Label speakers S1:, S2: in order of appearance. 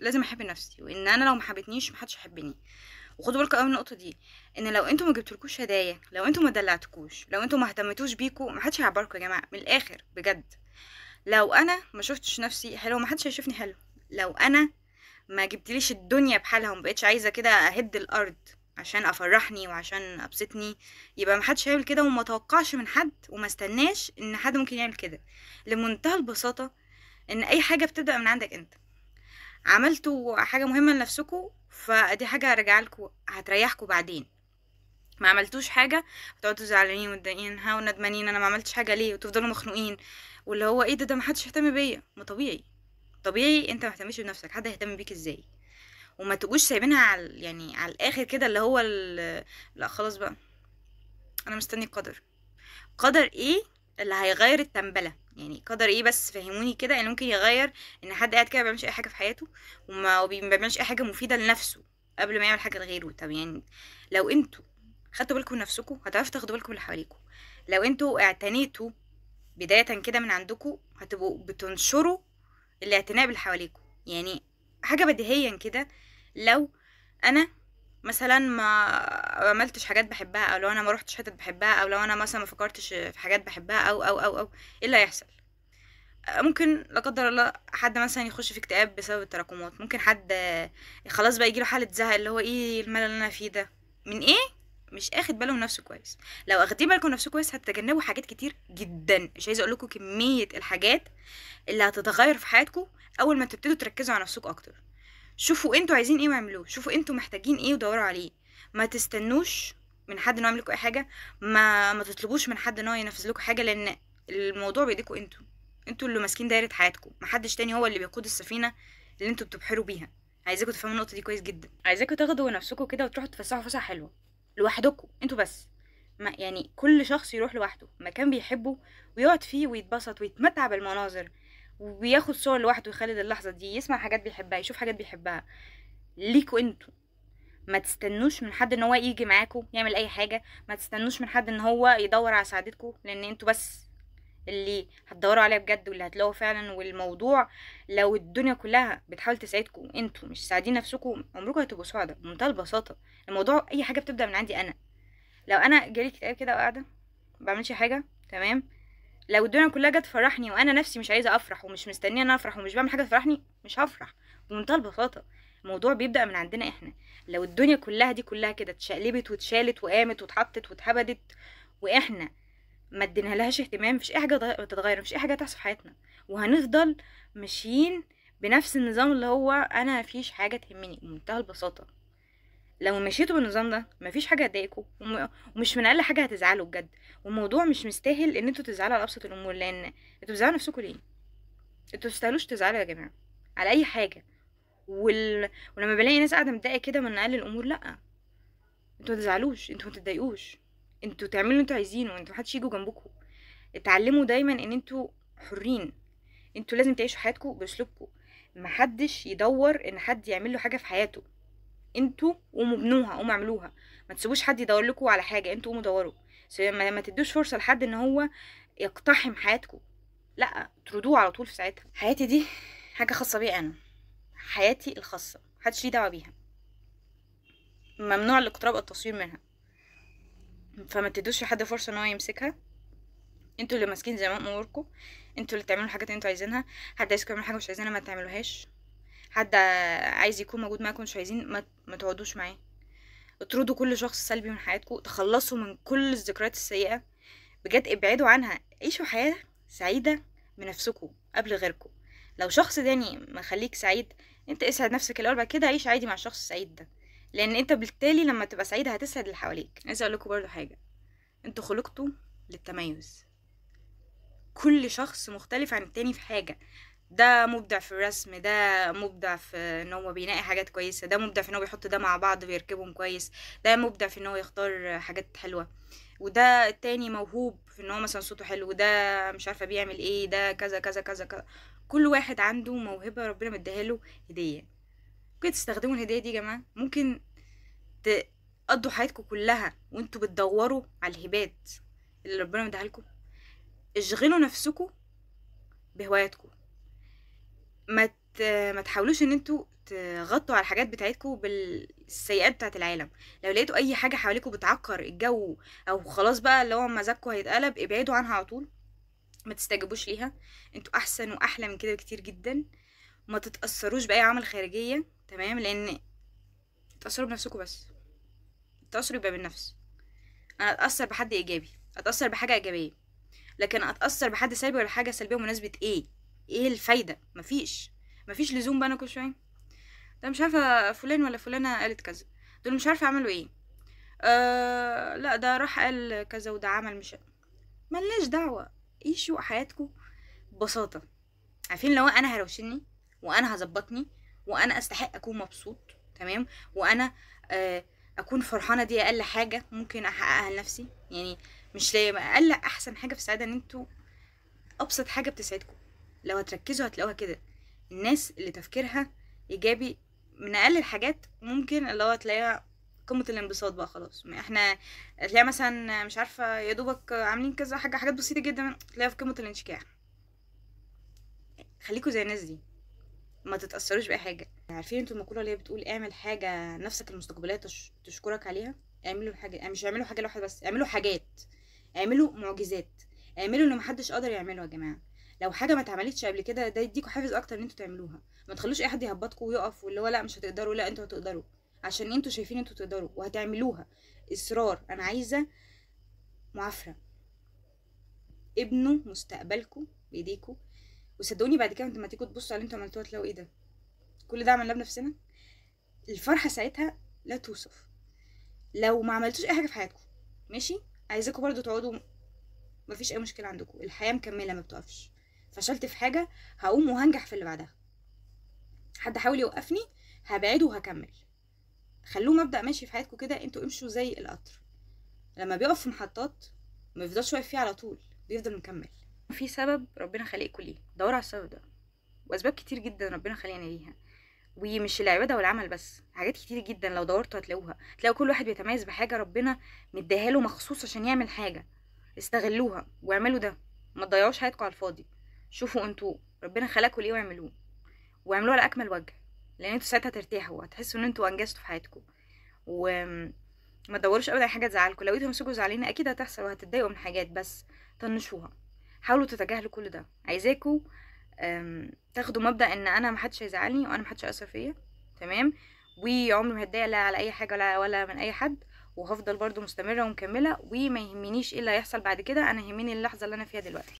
S1: لازم احب نفسي وان انا لو ما حبتنيش محدش هيحبني وخدوا بالكم قوي من النقطه دي ان لو انتوا ما جبتلكوش هدايا لو انتوا ما دلعتكوش لو انتوا ما اهتمتوش بيكوا محدش هيعبركوا يا جماعه من الاخر بجد لو انا ما شفتش نفسي حلو محدش هيشوفني حلو لو انا ما جبتليش الدنيا بحالها وما بقتش عايزه كده اهد الارض عشان افرحني وعشان ابسطني يبقى محدش هيعمل كده وما توقعش من حد وما استناش ان حد ممكن يعمل كده لمنتهى البساطه ان اي حاجه بتبدا من عندك انت عملتوا حاجة مهمة لنفسكم فدي حاجة هرجعلكوا هتريحكوا بعدين ما عملتوش حاجة هتقعدوا زعلانين ومتضايقين ها وندمانين انا ما عملتش حاجة ليه وتفضلوا مخنوقين واللي هو ايه ده ده محدش يهتم بيا ما طبيعي طبيعي انت ما تهتمش بنفسك حد هيهتم بيك ازاي وما تبقوش سايبينها على يعني على الاخر كده اللي هو لا خلاص بقى انا مستني القدر قدر ايه اللي هيغير التنبله يعني قدر ايه بس فهموني كده ان يعني ممكن يغير ان حد قاعد كده بيعملش اي حاجه في حياته وما بيعملش اي حاجه مفيده لنفسه قبل ما يعمل حاجه لغيره طب يعني لو انتوا خدتوا بالكم من نفسكم هتعرفوا تاخدوا بالكم من اللي حواليكم لو انتوا اعتنيتوا بدايه كده من عندكم هتبقوا بتنشروا الاعتناء باللي حواليكم يعني حاجه بديهيا كده لو انا مثلا ما عملتش حاجات بحبها او لو انا ما روحتش حتت بحبها او لو انا مثلا ما فكرتش في حاجات بحبها او او او او ايه اللي هيحصل ممكن لا قدر الله حد مثلا يخش في اكتئاب بسبب التراكمات ممكن حد خلاص بقى يجيله حاله زهق اللي هو ايه الملل اللي انا فيه ده من ايه مش اخد باله من نفسه كويس لو اخدين بالكم من نفسه كويس هتتجنبوا حاجات كتير جدا مش عايزه اقول لكم كميه الحاجات اللي هتتغير في حياتكم اول ما تبتدوا تركزوا على نفسكم اكتر شوفوا انتوا عايزين ايه واعملوه شوفوا انتوا محتاجين ايه ودوروا عليه ما تستنوش من حد ان هو يعمل لكم اي حاجه ما ما تطلبوش من حد ان هو ينفذ لكم حاجه لان الموضوع بايديكم انتوا انتوا اللي ماسكين دايره حياتكم محدش تاني هو اللي بيقود السفينه اللي انتوا بتبحروا بيها عايزاكم تفهموا النقطه دي كويس جدا عايزاكم تاخدوا نفسكم كده وتروحوا تفسحوا فسحه حلوه لوحدكم انتوا بس ما يعني كل شخص يروح لوحده مكان بيحبه ويقعد فيه ويتبسط ويتمتع بالمناظر وبياخد صور لوحده ويخلد اللحظه دي يسمع حاجات بيحبها يشوف حاجات بيحبها ليكوا انتوا ما تستنوش من حد ان هو يجي معاكم يعمل اي حاجه ما تستنوش من حد ان هو يدور على سعادتكم لان انتوا بس اللي هتدوروا عليها بجد واللي هتلاقوه فعلا والموضوع لو الدنيا كلها بتحاول تسعدكم انتوا مش ساعدين نفسكم عمركم هتبقوا سعداء بمنتهى البساطه الموضوع اي حاجه بتبدا من عندي انا لو انا جالي اكتئاب كده وقاعده بعملش حاجه تمام لو الدنيا كلها جت تفرحني وانا نفسي مش عايزه افرح ومش مستنيه ان افرح ومش بعمل حاجه تفرحني مش هفرح بمنتهى البساطه الموضوع بيبدا من عندنا احنا لو الدنيا كلها دي كلها كده اتشقلبت واتشالت وقامت واتحطت واتهبدت واحنا ما ادينا لهاش اهتمام مفيش اي حاجه تتغير مفيش اي حاجه تحصل في حياتنا وهنفضل ماشيين بنفس النظام اللي هو انا مفيش حاجه تهمني بمنتهى البساطه لو مشيتوا بالنظام ده مفيش حاجه هتضايقكم ومش من اقل حاجه هتزعلوا بجد والموضوع مش مستاهل ان انتوا تزعلوا على ابسط الامور لان انتوا بتزعلوا نفسكم ليه انتوا تستاهلوش تزعلوا يا جماعه على اي حاجه وال... ولما بلاقي ناس قاعده متضايقه كده من اقل الامور لا انتوا ما تزعلوش انتوا ما تتضايقوش انتوا تعملوا اللي انتوا عايزينه انتوا محدش يجوا جنبكم اتعلموا دايما ان انتوا حرين انتوا لازم تعيشوا حياتكم باسلوبكم محدش يدور ان حد يعمل له حاجه في حياته انتوا قوموا بنوها قوموا اعملوها ما تسيبوش حد يدور لكم على حاجه انتوا قوموا دوروا ما تدوش فرصه لحد ان هو يقتحم حياتكم لا تردوه على طول في ساعتها حياتي دي حاجه خاصه بيا انا حياتي الخاصه محدش ليه دعوه بيها ممنوع الاقتراب او التصوير منها فما تدوش لحد فرصه ان هو يمسكها انتوا اللي ماسكين زمان اموركم انتوا اللي تعملوا الحاجات اللي انتوا عايزينها حد عايزكم يعمل حاجه مش عايزينها ما تعملوهاش حد عايز يكون موجود معاكم مش عايزين ما, ما تقعدوش معاه اطردوا كل شخص سلبي من حياتكم تخلصوا من كل الذكريات السيئه بجد ابعدوا عنها عيشوا حياه سعيده بنفسكم قبل غيركم لو شخص تاني مخليك سعيد انت اسعد نفسك الاول بعد كده عيش عادي مع الشخص السعيد ده لان انت بالتالي لما تبقى سعيد هتسعد اللي حواليك عايز اقول لكم برده حاجه انتوا خلقتوا للتميز كل شخص مختلف عن التاني في حاجه ده مبدع في الرسم ده مبدع في ان هو بينقي حاجات كويسه ده مبدع في ان هو بيحط ده مع بعض بيركبهم كويس ده مبدع في ان هو يختار حاجات حلوه وده التاني موهوب في ان هو مثلا صوته حلو ده مش عارفه بيعمل ايه ده كذا كذا كذا كذا كل واحد عنده موهبه ربنا مديها له هديه ممكن تستخدموا الهديه دي يا جماعه ممكن تقضوا حياتكم كلها وانتوا بتدوروا على الهبات اللي ربنا مديها لكم اشغلوا نفسكم بهواياتكم ما ما تحاولوش ان انتوا تغطوا على الحاجات بتاعتكم بالسيئات بتاعت العالم لو لقيتوا اي حاجه حواليكم بتعكر الجو او خلاص بقى اللي هو مزاجكم هيتقلب ابعدوا عنها على طول ما تستجبوش ليها انتوا احسن واحلى من كده بكتير جدا ما تتاثروش باي عمل خارجيه تمام لان تاثروا بنفسكم بس التاثر يبقى بالنفس انا اتاثر بحد ايجابي اتاثر بحاجه ايجابيه لكن اتاثر بحد سلبي ولا حاجه سلبيه مناسبه ايه ايه الفايده مفيش مفيش لزوم بقى انا كل شويه ده مش عارفه فلان ولا فلانه قالت كذا دول مش عارفه عملوا ايه آه لا ده راح قال كذا وده عمل مش ملناش دعوه ايشوا حياتكم ببساطه عارفين لو انا هروشني وانا هظبطني وانا استحق اكون مبسوط تمام وانا آه اكون فرحانه دي اقل حاجه ممكن احققها لنفسي يعني مش ليه اقل احسن حاجه في السعاده ان انتوا ابسط حاجه بتسعدكم لو هتركزوا هتلاقوها كده الناس اللي تفكيرها ايجابي من اقل الحاجات ممكن اللي هو تلاقيها قمه الانبساط بقى خلاص احنا تلاقيها مثلا مش عارفه يا دوبك عاملين كذا حاجه حاجات بسيطه جدا تلاقيها في قمه الانشكاح خليكوا زي الناس دي ما تتاثروش باي حاجه عارفين انتوا المقوله اللي هي بتقول اعمل حاجه نفسك المستقبليه تشكرك عليها اعملوا حاجه مش اعملوا حاجه لوحده بس اعملوا حاجات اعملوا معجزات اعملوا اللي محدش قادر يعمله يا جماعه لو حاجه ما اتعملتش قبل كده ده يديكوا حافز اكتر ان انتوا تعملوها ما تخلوش اي حد يهبطكوا ويقف واللي هو لا مش هتقدروا لا انتوا هتقدروا عشان انتوا شايفين انتوا تقدروا وهتعملوها اصرار انا عايزه معافره ابنوا مستقبلكم بايديكم وصدقوني بعد كده لما تيجوا تبصوا على اللي انتوا عملتوه هتلاقوا ايه ده كل ده عملناه بنفسنا الفرحه ساعتها لا توصف لو ما عملتوش اي حاجه في حياتكم ماشي عايزاكم برضو تقعدوا مفيش اي مشكله عندكم الحياه مكمله ما بتقفش فشلت في حاجه هقوم وهنجح في اللي بعدها حد حاول يوقفني هبعده وهكمل خلوه مبدا ماشي في حياتكم كده انتوا امشوا زي القطر لما بيقف في محطات ما بيفضلش واقف فيه على طول بيفضل مكمل في سبب ربنا خلقكم ليه دوروا على السبب ده واسباب كتير جدا ربنا خلينا ليها ومش العباده والعمل بس حاجات كتير جدا لو دورتوا هتلاقوها تلاقوا كل واحد بيتميز بحاجه ربنا مديها له مخصوص عشان يعمل حاجه استغلوها واعملوا ده ما تضيعوش حياتكم على الفاضي شوفوا انتوا ربنا خلقكم ليه واعملوه واعملوه على اكمل وجه لان انتوا ساعتها ترتاحوا هتحسوا ان انتوا انجزتوا في حياتكم وما تدوروش ابدا حاجه تزعلكم لو انتوا مسكوا زعلانين اكيد هتحصل وهتتضايقوا من حاجات بس طنشوها حاولوا تتجاهلوا كل ده عايزاكم تاخدوا مبدا ان انا محدش هيزعلني وانا محدش هيأثر فيا تمام وعمري ما هتضايق لا على اي حاجه ولا ولا من اي حد وهفضل برضو مستمره ومكمله وما يهمنيش ايه اللي هيحصل بعد كده انا يهمني اللحظه اللي انا فيها دلوقتي